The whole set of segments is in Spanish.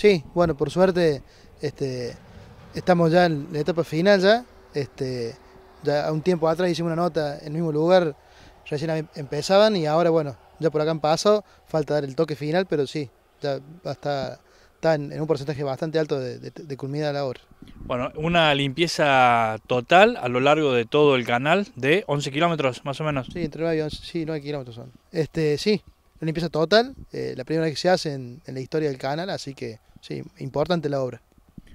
Sí, bueno, por suerte este, estamos ya en la etapa final ya. Este, ya un tiempo atrás hicimos una nota en el mismo lugar, recién empezaban y ahora bueno, ya por acá han pasado, falta dar el toque final, pero sí, ya está, en, un porcentaje bastante alto de, de, de culminada la obra. Bueno, una limpieza total a lo largo de todo el canal de 11 kilómetros más o menos. Sí, entre 9 y 11, sí, 9 kilómetros son. Este, sí, una limpieza total, eh, la primera que se hace en, la historia del canal, así que sí, importante la obra.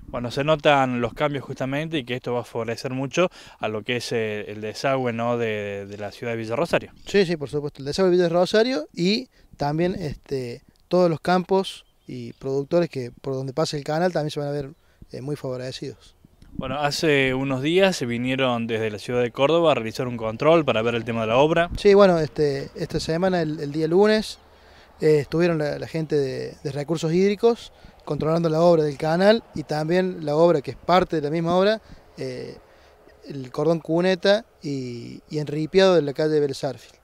Bueno, se notan los cambios justamente y que esto va a favorecer mucho a lo que es eh, el desagüe ¿no? de, la ciudad de Villa Rosario. Sí, sí, por supuesto, el desagüe de Villa Rosario y también este, todos los campos y productores que por donde pase el canal también se van a ver eh, muy favorecidos. Bueno, hace unos días se vinieron desde la ciudad de Córdoba a realizar un control para ver el tema de la obra. Sí, bueno, este, esta semana, el, día lunes, eh, estuvieron la, gente de, recursos hídricos controlando la obra del canal y también la obra que es parte de la misma obra, eh, el cordón cuneta y, y, enripiado de la calle Belsarfil.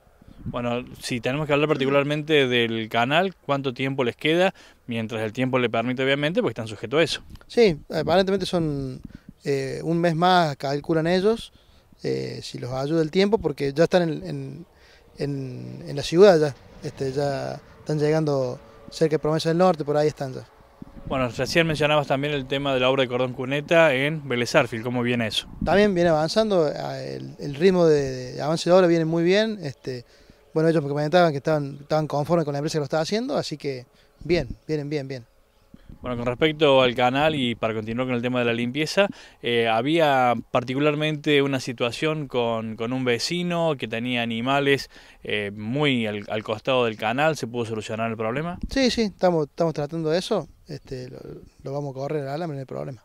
Bueno, si tenemos que hablar particularmente del canal, ¿cuánto tiempo les queda? Mientras el tiempo le permite, obviamente, porque están sujetos a eso. Sí, aparentemente son eh, un mes más calculan ellos, eh, si los ayuda el tiempo, porque ya están en, en, la ciudad, ya, este, ya están llegando cerca de Promesa del Norte, por ahí están ya. Bueno, recién mencionabas también el tema de la obra de Cordón Cuneta en belezarfil ¿cómo viene eso? También viene avanzando, el, ritmo de, avance de obra viene muy bien, este, bueno, ellos me comentaban que estaban, estaban conformes con la empresa que lo estaba haciendo, así que bien, vienen bien, bien. Bueno, con respecto al canal y para continuar con el tema de la limpieza, eh, había particularmente una situación con, un vecino que tenía animales eh, muy al, costado del canal. ¿Se pudo solucionar el problema? Sí, sí, estamos, estamos tratando de eso. Este, lo, vamos a correr al alambre, en el problema.